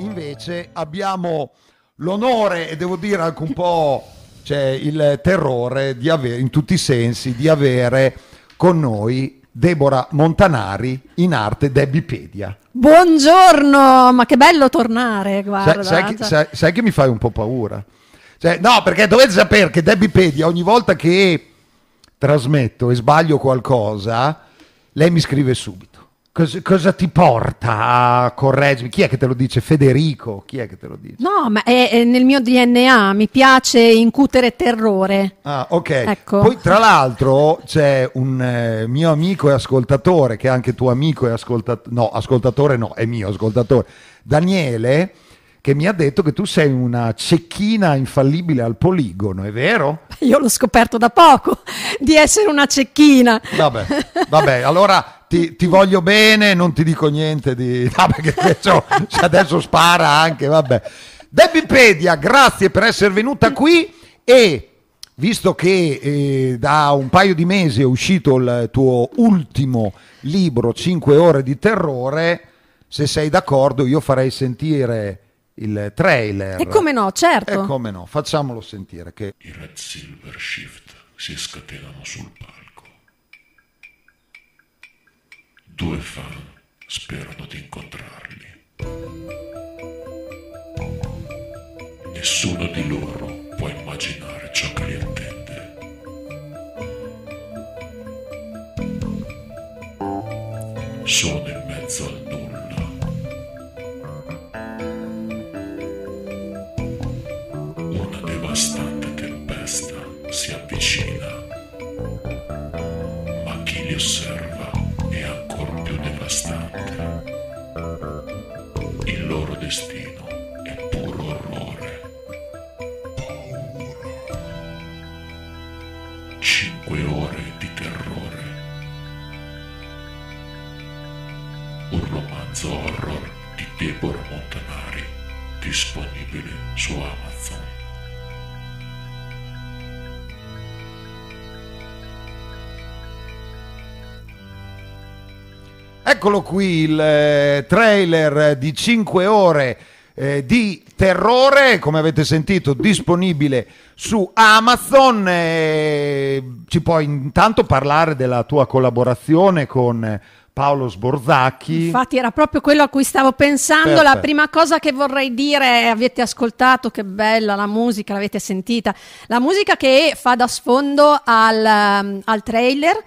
invece abbiamo l'onore e devo dire anche un po' cioè, il terrore di avere, in tutti i sensi, di avere con noi Debora Montanari in arte Debipedia. Buongiorno, ma che bello tornare, guarda. Sai, sai, che, sai, sai che, mi fai un po' paura? Cioè, no, perché dovete sapere che Debipedia ogni volta che trasmetto e sbaglio qualcosa, lei mi scrive subito Cos- cosa ti porta a correggermi? Chi è che te lo dice? Federico? Chi è che te lo dice? No, ma è, è nel mio DNA, mi piace incutere terrore. Ah, ok. Ecco. Poi tra l'altro c'è un eh, mio amico e ascoltatore, che è anche tuo amico e ascoltatore, no, ascoltatore no, è mio ascoltatore, Daniele, che mi ha detto che tu sei una cecchina infallibile al poligono, è vero? Io l'ho scoperto da poco di essere una cecchina. Vabbè, vabbè, allora ti, ti, voglio bene, non ti dico niente di... No, perché adesso, cioè adesso spara anche, vabbè. Debipedia, grazie per essere venuta qui e visto che eh, da un paio di mesi è uscito il tuo ultimo libro, 5 ore di terrore, se sei d'accordo io farei sentire il trailer. E come no, certo. E come no, facciamolo sentire. Che... I Red Silver Shift si scatenano sul palco. Due fan sperano di incontrarli. Nessuno di loro può immaginare ciò che li attende. Sono in mezzo al nulla. Una devastante tempesta si avvicina, ma chi li osserva? Eccolo qui il eh, trailer di 5 ore eh, di terrore, come avete sentito, disponibile su Amazon. Eh, ci puoi intanto parlare della tua collaborazione con Paolo Sborzacchi. Infatti era proprio quello a cui stavo pensando. Perfetto. La prima cosa che vorrei dire avete ascoltato che bella la musica, l'avete sentita. La musica che fa da sfondo al, ehm, al trailer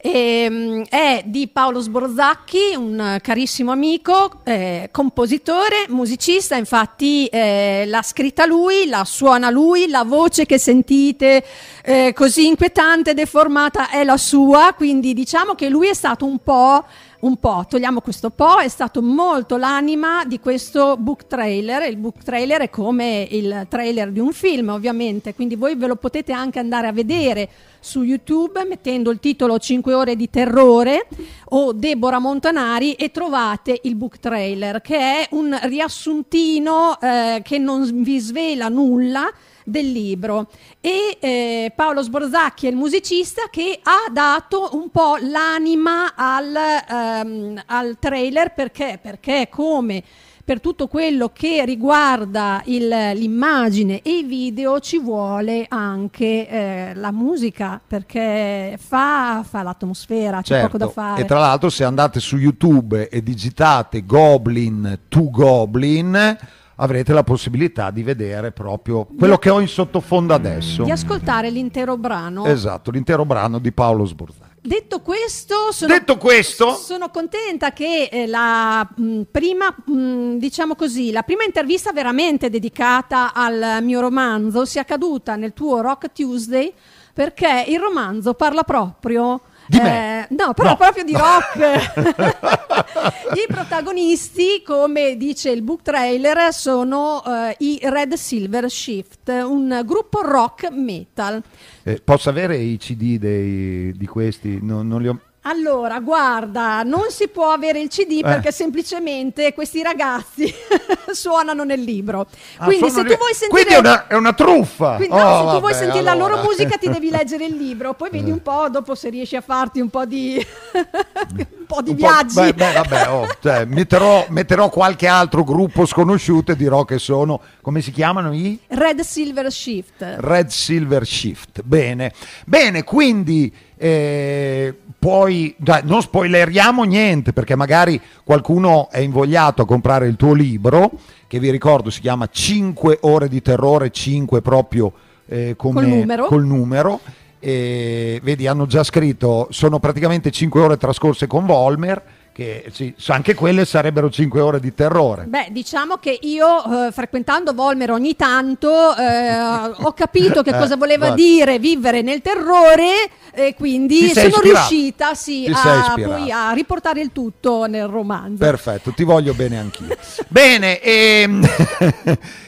e, ehm, è di Paolo Sborzacchi, un carissimo amico, eh, compositore, musicista, infatti eh, l'ha scritta lui, la suona lui, la voce che sentite eh, così inquietante, deformata, è la sua, quindi diciamo che lui è stato un po' un po', togliamo questo po', è stato molto l'anima di questo book trailer. Il book trailer è come il trailer di un film, ovviamente, quindi voi ve lo potete anche andare a vedere su YouTube mettendo il titolo 5 ore di terrore o Deborah Montanari e trovate il book trailer che è un riassuntino eh, che non vi svela nulla del libro. E eh, Paolo Sborzacchi è il musicista che ha dato un po' l'anima al, ehm, al trailer perché, perché come per tutto quello che riguarda l'immagine e i video ci vuole anche eh, la musica perché fa, fa l'atmosfera, certo. c'è poco da certo. fare. E tra l'altro se andate su YouTube e digitate Goblin to Goblin avrete la possibilità di vedere proprio quello che ho in sottofondo adesso. Di ascoltare l'intero brano. Esatto, l'intero brano di Paolo Sborzacchi. Detto questo, sono, Detto questo, sono contenta che eh, la mh, mm, prima, mh, mm, diciamo così, la prima intervista veramente dedicata al mio romanzo sia caduta nel tuo Rock Tuesday perché il romanzo parla proprio di eh, me. Eh, no, però no. proprio di rock. I protagonisti, come dice il book trailer, sono eh, i Red Silver Shift, un gruppo rock metal. Eh, posso avere i CD dei, di questi? Non, non li ho allora, guarda, non si può avere il CD eh. perché semplicemente questi ragazzi suonano nel libro. Ah, quindi se tu vuoi sentire... Quindi è una, è una truffa! Quindi, oh, no, se tu vuoi sentire allora. la loro musica ti devi leggere il libro, poi vedi eh. un po' dopo se riesci a farti un po' di... un po' di un viaggi. Po', beh, beh, vabbè, oh, cioè, metterò, metterò, qualche altro gruppo sconosciuto e dirò che sono... Come si chiamano i? Red Silver Shift. Red Silver Shift, bene. Bene, quindi... Eh, poi dai, non spoileriamo niente perché magari qualcuno è invogliato a comprare il tuo libro che vi ricordo si chiama 5 ore di terrore 5 proprio eh, come, col numero, col numero. Eh, vedi hanno già scritto sono praticamente 5 ore trascorse con Volmer che sì, anche quelle sarebbero 5 ore di terrore. Beh, diciamo che io eh, frequentando Volmer ogni tanto eh, ho capito che eh, cosa voleva dire vivere nel terrore e quindi sono ispirato. riuscita sì, a, poi, a, riportare il tutto nel romanzo. Perfetto, ti voglio bene anch'io. bene, e... Ehm,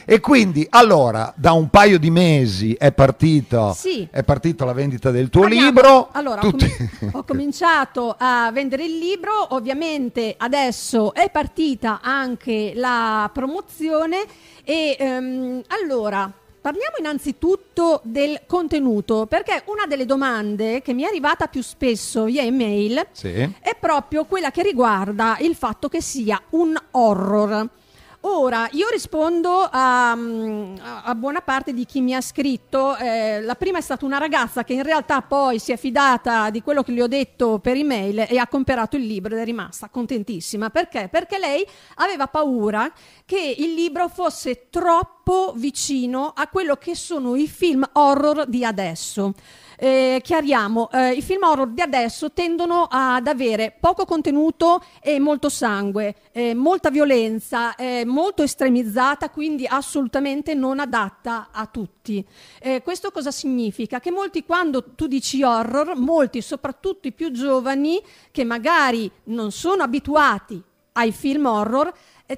E quindi allora da un paio di mesi è, partito, sì. è partita la vendita del tuo Abbiamo, libro. Allora, Tutti... ho cominciato a vendere il libro, ovviamente adesso è partita anche la promozione e um, allora Parliamo innanzitutto del contenuto, perché una delle domande che mi è arrivata più spesso via email sì. è proprio quella che riguarda il fatto che sia un horror. Ora, io rispondo a, mm, a, buona parte di chi mi ha scritto. Eh, la prima è stata una ragazza che in realtà poi si è fidata di quello che gli ho detto per email e ha comprato il libro ed è rimasta contentissima. Perché? Perché lei aveva paura che il libro fosse troppo vicino a quello che sono i film horror di adesso eh, chiariamo, eh, i film horror di adesso tendono ad avere poco contenuto e molto sangue, eh, molta violenza, eh, molto estremizzata, quindi assolutamente non adatta a tutti. Eh, questo cosa significa? Che molti quando tu dici horror, molti, soprattutto i più giovani, che magari non sono abituati ai film horror,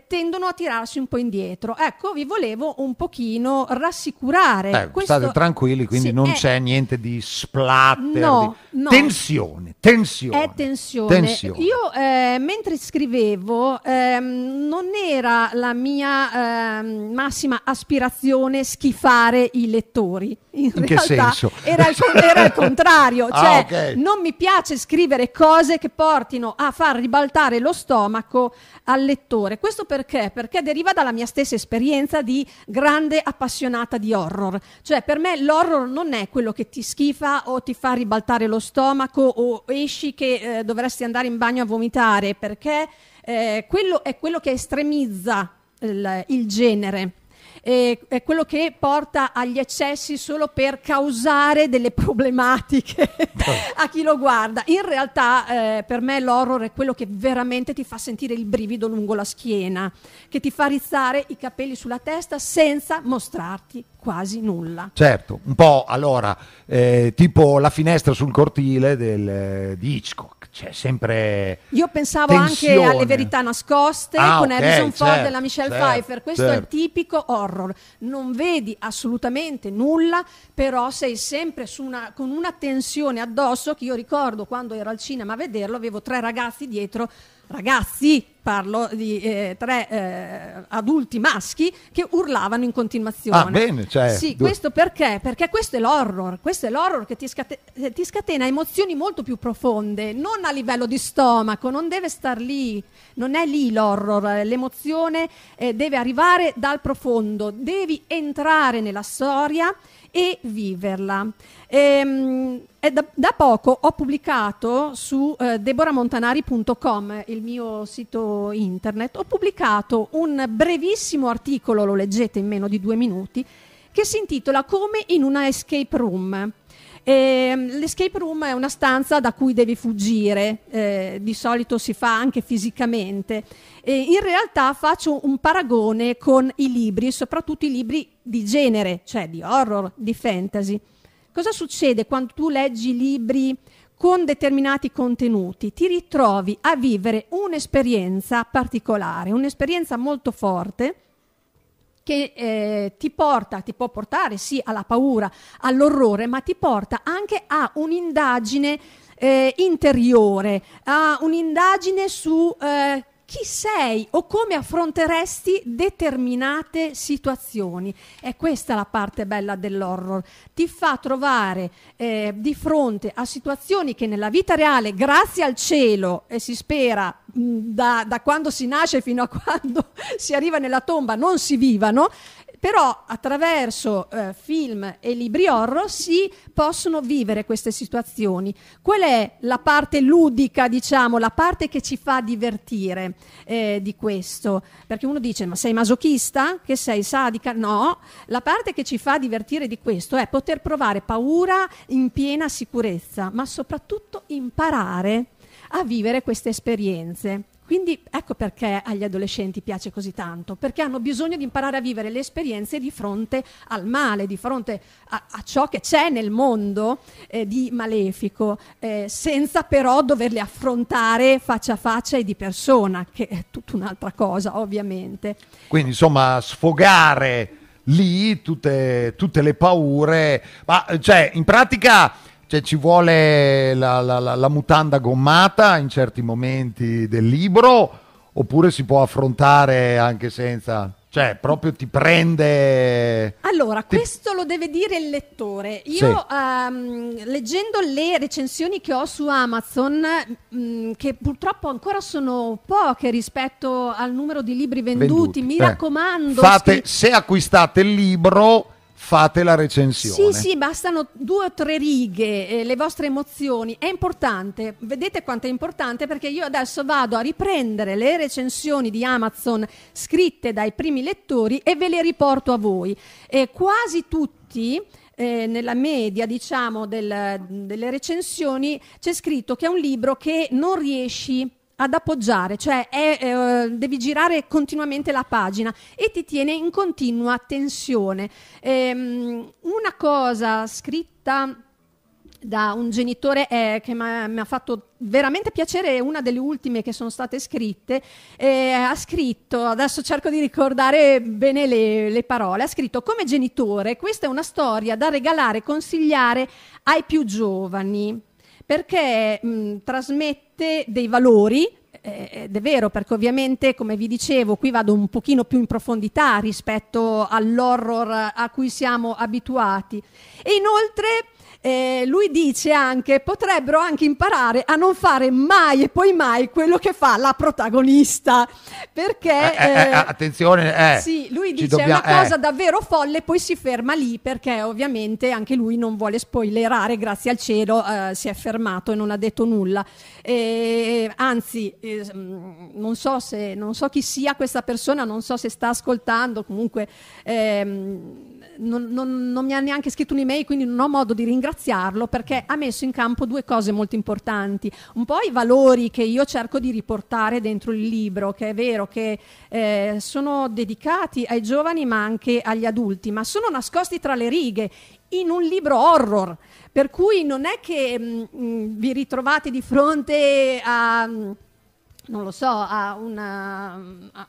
tendono a tirarsi un po' indietro. Ecco, vi volevo un pochino rassicurare. Eh, Questo... State tranquilli, quindi sì, non è... c'è niente di splatter. No, di... no. Tensione, tensione. È tensione. tensione. Io eh, mentre scrivevo ehm, non era la mia ehm, massima aspirazione schifare i lettori. In, in realtà era il, era il, contrario, ah, cioè ah, okay. non mi piace scrivere cose che portino a far ribaltare lo stomaco al lettore. Questo questo perché? Perché deriva dalla mia stessa esperienza di grande appassionata di horror. Cioè, per me l'horror non è quello che ti schifa o ti fa ribaltare lo stomaco o esci che eh, dovresti andare in bagno a vomitare, perché eh, quello è quello che estremizza il, il genere eh, è quello che porta agli eccessi solo per causare delle problematiche a chi lo guarda. In realtà eh, per me l'horror è quello che veramente ti fa sentire il brivido lungo la schiena, che ti fa rizzare i capelli sulla testa senza mostrarti quasi nulla. Certo, un po' allora, eh, tipo la finestra sul cortile del, eh, di Hitchcock c'è sempre. Io pensavo tensione. anche alle verità nascoste ah, con okay, Harrison Ford certo, e la certo, Michelle certo, Pfeiffer. Questo certo. è il certo. tipico horror. Non vedi assolutamente nulla, però sei sempre una, con una tensione addosso che io ricordo quando ero al cinema a vederlo, avevo tre ragazzi dietro ragazzi, parlo di eh, tre eh, adulti maschi che urlavano in continuazione. Ah, bene, cioè, Sì, due... questo perché? Perché questo è l'horror, questo è l'horror che ti, scate- eh, ti, scatena emozioni molto più profonde, non a livello di stomaco, non deve star lì, non è lì l'horror, eh, l'emozione eh, deve arrivare dal profondo, devi entrare nella storia e viverla. E, ehm, da, da, poco ho pubblicato su eh, deboramontanari.com, il mio sito internet, ho pubblicato un brevissimo articolo, lo leggete in meno di due minuti, che si intitola Come in una escape room. E, ehm, l'escape room è una stanza da cui devi fuggire, eh, di solito si fa anche fisicamente. E in realtà faccio un paragone con i libri, soprattutto i libri di genere, cioè di horror, di fantasy. Cosa succede quando tu leggi libri con determinati contenuti? Ti ritrovi a vivere un'esperienza particolare, un'esperienza molto forte che eh, ti porta, ti può portare sì alla paura, all'orrore, ma ti porta anche a un'indagine eh, interiore, a un'indagine su eh, chi sei o come affronteresti determinate situazioni. È questa la parte bella dell'horror. Ti fa trovare eh, di fronte a situazioni che nella vita reale, grazie al cielo, e si spera mm, da, da, quando si nasce fino a quando si arriva nella tomba, non si vivano, però attraverso eh, film e libri horror si possono vivere queste situazioni. Qual è la parte ludica, diciamo, la parte che ci fa divertire eh, di questo? Perché uno dice, ma sei masochista? Che sei sadica? No, la parte che ci fa divertire di questo è poter provare paura in piena sicurezza, ma soprattutto imparare a vivere queste esperienze. Quindi ecco perché agli adolescenti piace così tanto, perché hanno bisogno di imparare a vivere le esperienze di fronte al male, di fronte a, a ciò che c'è nel mondo eh, di malefico, eh, senza però doverle affrontare faccia a faccia e di persona, che è tutta un'altra cosa ovviamente. Quindi insomma sfogare lì tutte, tutte le paure, ma cioè in pratica cioè, ci vuole la, la, la, la mutanda gommata in certi momenti del libro, oppure si può affrontare anche senza... Cioè, proprio ti prende. Allora, ti... questo lo deve dire il lettore. Io, sì. um, leggendo le recensioni che ho su Amazon, mh, mm, che purtroppo ancora sono poche rispetto al numero di libri venduti, venduti. mi eh. raccomando. Fate, scri- se acquistate il libro, fate la recensione. Sì, sì, bastano due o tre righe, eh, le vostre emozioni. È importante, vedete quanto è importante perché io adesso vado a riprendere le recensioni di Amazon scritte dai primi lettori e ve le riporto a voi. Eh, quasi tutti. Eh, nella media diciamo del, delle recensioni c'è scritto che è un libro che non riesci ad appoggiare, cioè è, eh, devi girare continuamente la pagina e ti tiene in continua tensione. Ehm, una cosa scritta da un genitore eh, che mi ha fatto veramente piacere, una delle ultime che sono state scritte, eh, ha scritto, adesso cerco di ricordare bene le, le, parole, ha scritto come genitore questa è una storia da regalare, consigliare ai più giovani, perché mh, trasmette parte dei valori ed è vero perché ovviamente come vi dicevo qui vado un pochino più in profondità rispetto all'horror a cui siamo abituati e inoltre eh, lui dice anche potrebbero anche imparare a non fare mai e poi mai quello che fa la protagonista perché eh, eh, eh, eh attenzione eh, sì, lui dice dobbiamo, una cosa davvero folle poi si ferma lì perché ovviamente anche lui non vuole spoilerare grazie al cielo si è fermato e non ha detto nulla anzi eh, mm, non, so se, non, so chi sia questa persona, non so se sta ascoltando, comunque ehm, non, non, non mi ha neanche scritto un'email, quindi non ho modo di ringraziarlo perché ha messo in campo due cose molto importanti. Un po' i valori che io cerco di riportare dentro il libro, che è vero che eh, sono dedicati ai giovani ma anche agli adulti, ma sono nascosti tra le righe in un libro horror, per cui non è che mh, mm, mm, vi ritrovate di fronte a non lo so, a, una,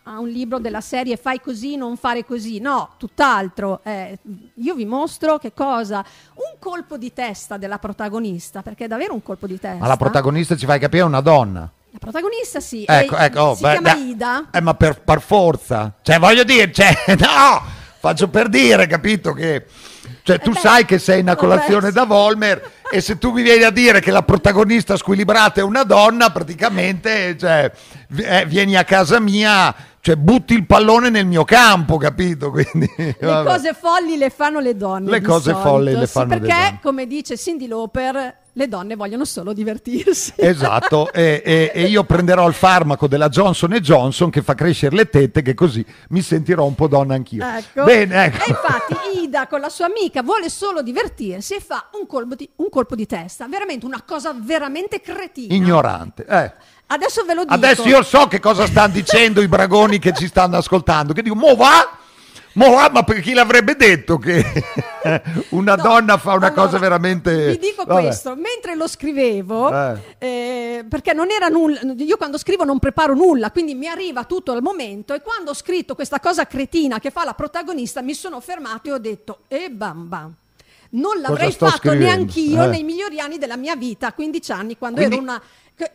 a, un libro della serie fai così, non fare così, no, tutt'altro. Eh, io vi mostro che cosa? Un colpo di testa della protagonista, perché è davvero un colpo di testa. Ma la protagonista ci fai capire è una donna. La protagonista sì, ecco, ecco, oh, si beh, chiama beh, Ida. Eh, ma per, per, forza, cioè voglio dire, cioè, no, faccio per dire, capito che... Cioè, tu eh beh, sai che sei una oh, colazione da Volmer e se tu mi vieni a dire che la protagonista squilibrata è una donna, praticamente cioè, eh, vieni a casa mia, cioè, butti il pallone nel mio campo, capito? Quindi, le vabbè. cose folli le fanno le donne. Le cose solito, folli le fanno perché, le donne. Perché, come dice Cindy Lauper, le donne vogliono solo divertirsi. Esatto, e, e, e, io prenderò il farmaco della Johnson Johnson che fa crescere le tette, che così mi sentirò un po' donna anch'io. Ecco. Bene, ecco. E infatti Ida con la sua amica vuole solo divertirsi e fa un colpo di, un colpo di testa, veramente una cosa veramente cretina. Ignorante. Eh. Adesso ve lo dico. Adesso io so che cosa stanno dicendo i bragoni che ci stanno ascoltando, che dico, mo va, mo va, ma per chi l'avrebbe detto che una no, donna fa una allora, cosa veramente... Vi dico Vabbè. questo, mentre lo scrivevo, eh. Eh, perché non era nulla, io quando scrivo non preparo nulla, quindi mi arriva tutto al momento e quando ho scritto questa cosa cretina che fa la protagonista mi sono fermato e ho detto, e eh, bam bam non l'avrei fatto neanch'io eh. nei migliori anni della mia vita, 15 anni, quando, Quindi, ero, una,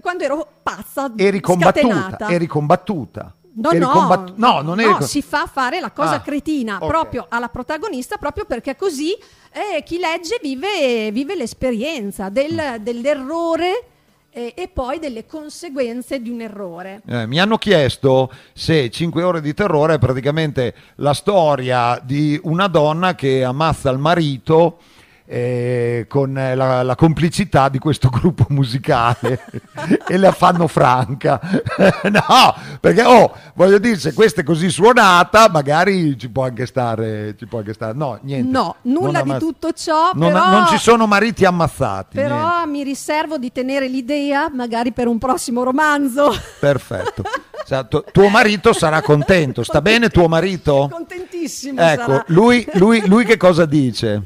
quando ero pazza, eri combattuta, eri combattuta. No, no, combatt- no, non è no, si fa fare la cosa ah, cretina okay. proprio alla protagonista, proprio perché così eh, chi legge vive, vive l'esperienza del, dell'errore eh, e poi delle conseguenze di un errore. Eh, mi hanno chiesto se 5 ore di terrore è praticamente la storia di una donna che ammazza il marito eh, con eh, la, la, complicità di questo gruppo musicale e la fanno franca. no, perché oh, voglio dire, se questa è così suonata, magari ci può anche stare. Ci può anche stare. No, niente. No, nulla di tutto ciò. Non, però, non, ci sono mariti ammazzati. Però niente. mi riservo di tenere l'idea, magari per un prossimo romanzo. Perfetto. Cioè, tuo marito sarà contento, sta bene tuo marito? Contentissimo. Ecco, lui, lui, lui che cosa dice?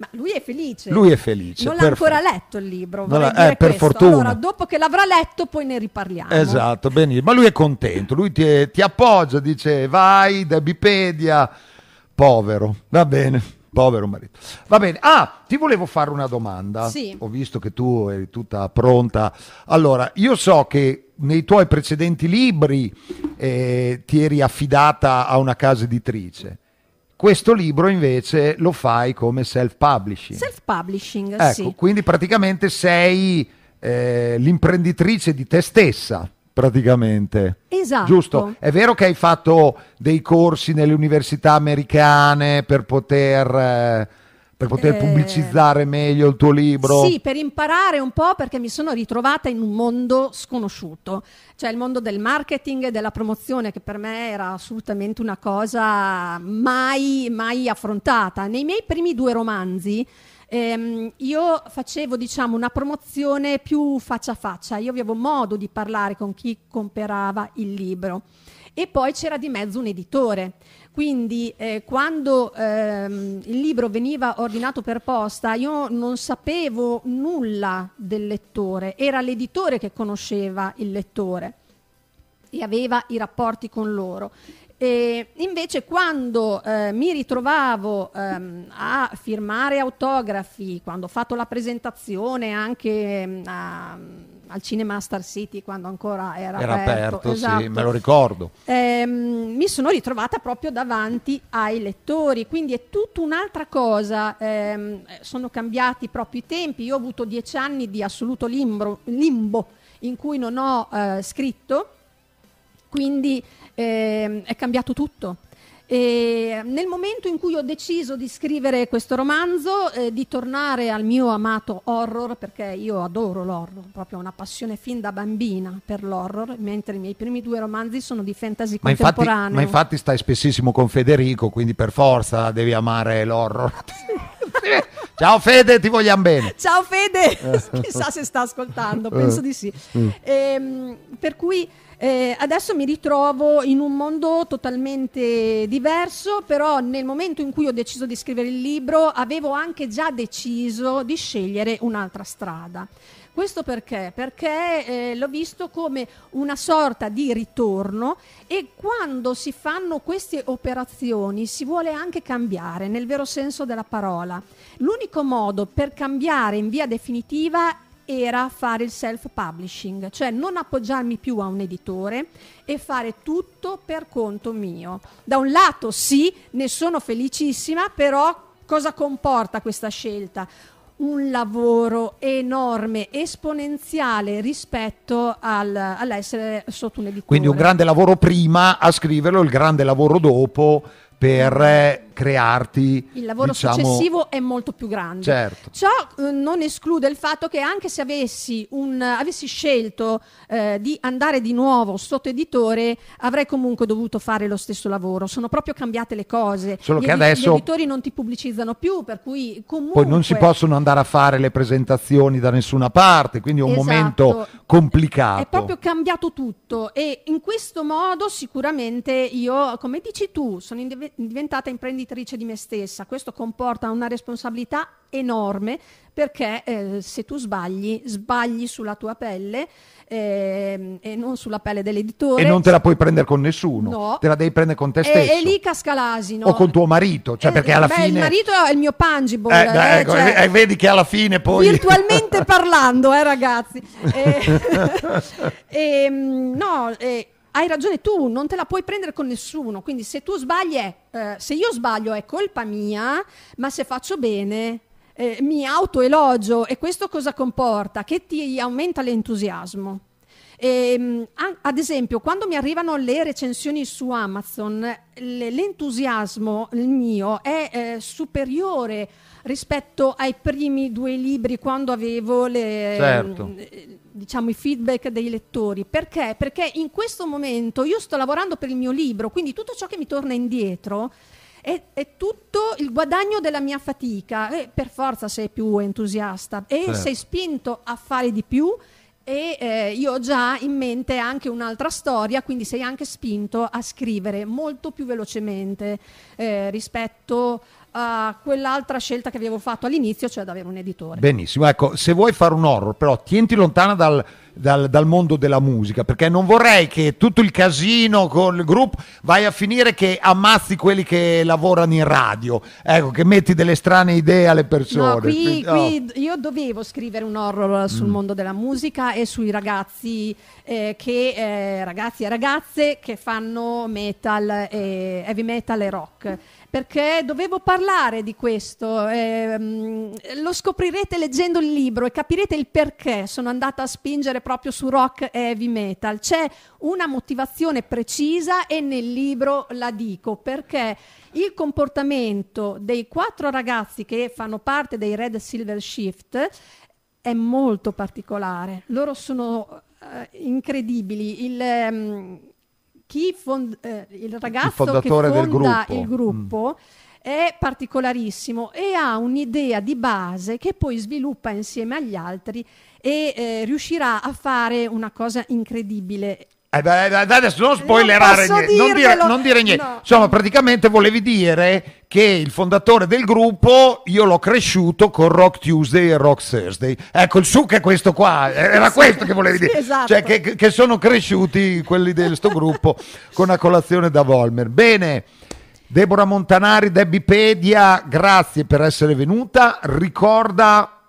Ma lui è felice. Lui è felice. Non l'ha ancora letto il libro. La, eh, per fortuna. Allora, dopo che l'avrà letto, poi ne riparliamo. Esatto, benissimo. Ma lui è contento, lui ti, ti appoggia, dice vai, da Bipedia. Povero, va bene. Povero marito. Va bene. Ah, ti volevo fare una domanda. Sì. Ho visto che tu eri tutta pronta. Allora, io so che nei tuoi precedenti libri eh, ti eri affidata a una casa editrice. Questo libro invece lo fai come self-publishing. Self-publishing, ecco, sì. Quindi praticamente sei eh, l'imprenditrice di te stessa praticamente. Esatto. Giusto. È vero che hai fatto dei corsi nelle università americane per poter eh, per poter eh... pubblicizzare meglio il tuo libro? Sì, per imparare un po' perché mi sono ritrovata in un mondo sconosciuto, cioè il mondo del marketing e della promozione che per me era assolutamente una cosa mai, mai affrontata. Nei miei primi due romanzi ehm, io facevo diciamo una promozione più faccia a faccia, io avevo modo di parlare con chi comprava il libro e poi c'era di mezzo un editore quindi eh, quando ehm, il libro veniva ordinato per posta io non sapevo nulla del lettore, era l'editore che conosceva il lettore e aveva i rapporti con loro. E invece quando eh, mi ritrovavo ehm, a firmare autografi, quando ho fatto la presentazione anche ehm, a al cinema Star City quando ancora era, era aperto. aperto esatto. sì, me lo ricordo. Ehm, mi sono ritrovata proprio davanti ai lettori, quindi è tutta un'altra cosa. Ehm, sono cambiati proprio i tempi. Io ho avuto dieci anni di assoluto limbro, limbo in cui non ho eh, scritto, quindi ehm, è cambiato tutto. E nel momento in cui ho deciso di scrivere questo romanzo, eh, di tornare al mio amato horror, perché io adoro l'horror, proprio ho una passione fin da bambina per l'horror, mentre i miei primi due romanzi sono di fantasy ma contemporaneo. Infatti, ma infatti stai spessissimo con Federico, quindi per forza devi amare l'horror. Ciao Fede, ti vogliamo bene. Ciao Fede, chissà se sta ascoltando, penso di sì. Mm. Ehm, per cui eh, adesso mi ritrovo in un mondo totalmente diverso, però nel momento in cui ho deciso di scrivere il libro avevo anche già deciso di scegliere un'altra strada. Questo perché? Perché eh, l'ho visto come una sorta di ritorno e quando si fanno queste operazioni si vuole anche cambiare nel vero senso della parola. L'unico modo per cambiare in via definitiva era fare il self-publishing, cioè non appoggiarmi più a un editore e fare tutto per conto mio. Da un lato sì, ne sono felicissima, però cosa comporta questa scelta? un lavoro enorme, esponenziale rispetto al, all'essere sotto un editore. Quindi un grande lavoro prima a scriverlo, il grande lavoro dopo per eh, crearti. Il lavoro diciamo... successivo è molto più grande. Certo. Ciò eh, non esclude il fatto che anche se avessi, un, avessi scelto eh, di andare di nuovo sotto editore, avrei comunque dovuto fare lo stesso lavoro. Sono proprio cambiate le cose. Solo gli, che adesso... Gli editori non ti pubblicizzano più, per cui comunque... Poi non si possono andare a fare le presentazioni da nessuna parte, quindi è un esatto. momento complicato. È proprio cambiato tutto e in questo modo sicuramente io, come dici tu, sono in- diventata imprenditrice genitrice di me stessa. Questo comporta una responsabilità enorme perché eh, se tu sbagli, sbagli sulla tua pelle eh, e non sulla pelle dell'editore. E non te la puoi prendere con nessuno, no. te la devi prendere con te stesso. E, e lì casca l'asino. O con tuo marito, cioè eh, perché alla beh, fine... Il marito è il mio pungible. Eh, eh, ecco, cioè... Eh, vedi che alla fine poi... Virtualmente parlando, eh ragazzi. e, ehm, no, hai ragione tu, non te la puoi prendere con nessuno, quindi se tu sbagli è, eh, se io sbaglio è colpa mia, ma se faccio bene eh, mi autoelogio e questo cosa comporta? Che ti aumenta l'entusiasmo. E, ehm, ad esempio, quando mi arrivano le recensioni su Amazon, l'entusiasmo mio è eh, superiore rispetto ai primi due libri quando avevo le, certo. Mm, diciamo, i feedback dei lettori. Perché? Perché in questo momento io sto lavorando per il mio libro, quindi tutto ciò che mi torna indietro è, è, tutto il guadagno della mia fatica. E per forza sei più entusiasta e certo. sei spinto a fare di più e eh, io ho già in mente anche un'altra storia, quindi sei anche spinto a scrivere molto più velocemente eh, rispetto a quell'altra scelta che avevo fatto all'inizio, cioè ad avere un editore. Benissimo, ecco, se vuoi fare un horror, però tienti lontana dal, dal, dal mondo della musica, perché non vorrei che tutto il casino con il gruppo vai a finire che ammazzi quelli che lavorano in radio, ecco, che metti delle strane idee alle persone. No, qui, oh. qui io dovevo scrivere un horror sul mm. mondo della musica e sui ragazzi, eh, che, eh, ragazzi e ragazze che fanno metal, e heavy metal e rock perché dovevo parlare di questo. Eh, lo scoprirete leggendo il libro e capirete il perché sono andata a spingere proprio su rock e heavy metal. C'è una motivazione precisa e nel libro la dico perché il comportamento dei quattro ragazzi che fanno parte dei Red Silver Shift è molto particolare. Loro sono uh, incredibili. Il, um, chi fond- eh, il ragazzo il che fonda gruppo. il gruppo mm. è particolarissimo e ha un'idea di base che poi sviluppa insieme agli altri e eh, riuscirà a fare una cosa incredibile eh, eh beh, adesso non spoilerare non niente, non dire, non dire, niente. No. Insomma, praticamente volevi dire che il fondatore del gruppo io l'ho cresciuto con Rock Tuesday e Rock Thursday. Ecco, il succo è questo qua, eh, era sì, questo che volevi sì, dire. Esatto. Cioè, che, che, sono cresciuti quelli del questo gruppo con una colazione da Volmer. Bene. Deborah Montanari, Debipedia, grazie per essere venuta. Ricorda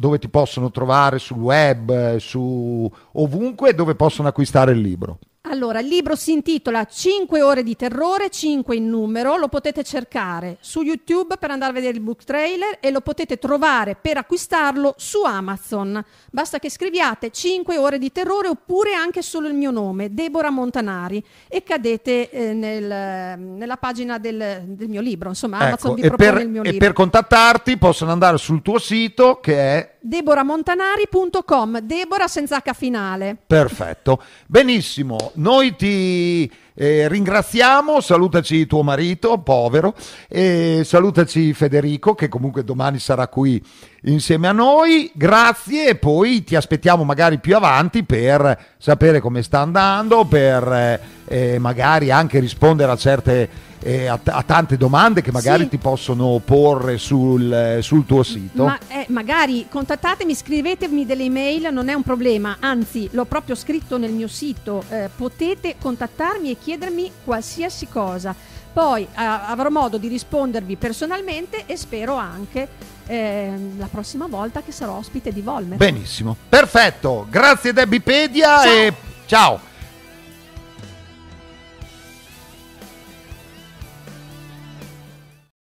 dove ti possono trovare sul web, eh, su ovunque, dove possono acquistare il libro. Allora, il libro si intitola 5 ore di terrore, 5 in numero, lo potete cercare su YouTube per andare a vedere il book trailer e lo potete trovare per acquistarlo su Amazon. Basta che scriviate 5 ore di terrore oppure anche solo il mio nome, Deborah Montanari, e cadete eh, nel, nella pagina del, del, mio libro, insomma ecco, Amazon vi propone per, il mio libro. E per contattarti possono andare sul tuo sito che è deboramontanari.com, Debora senza H finale. Perfetto, benissimo, noi ti eh, ringraziamo, salutaci tuo marito, povero, e salutaci Federico che comunque domani sarà qui insieme a noi, grazie e poi ti aspettiamo magari più avanti per sapere come sta andando, per eh, eh magari anche rispondere a certe eh, a, t- a, tante domande che magari sì. ti possono porre sul, sul tuo sito. Ma, eh, magari contattatemi, scrivetemi delle email, non è un problema, anzi l'ho proprio scritto nel mio sito, eh, potete contattarmi e chiedermi qualsiasi cosa. Poi avrò modo di rispondervi personalmente e spero anche ehm, la prossima volta che sarò ospite di Volmer. Benissimo, perfetto, grazie Debipedia ciao. e ciao!